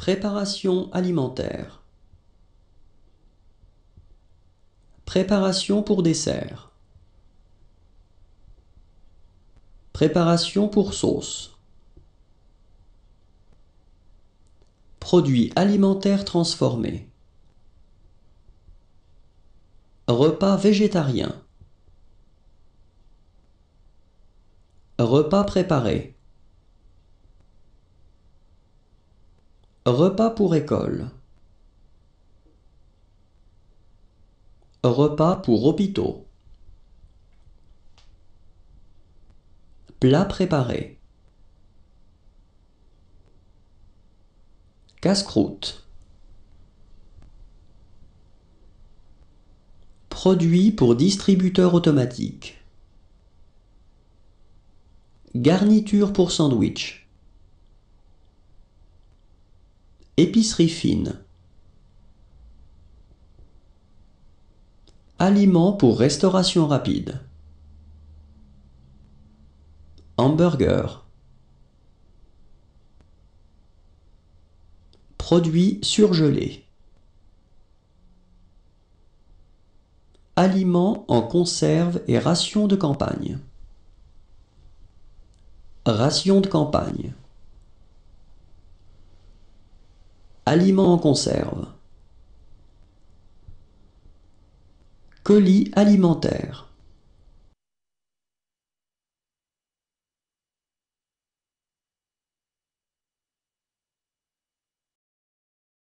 Préparation alimentaire. Préparation pour dessert. Préparation pour sauce. Produits alimentaires transformés. Repas végétarien. Repas préparé. Repas pour école. Repas pour hôpitaux. Plat préparé Casse-croûte. Produits pour distributeur automatique. Garniture pour sandwich. Épicerie fine. Aliments pour restauration rapide. Hamburger. Produits surgelés. Aliments en conserve et ration de campagne. Ration de campagne. Aliments en conserve. Colis alimentaires.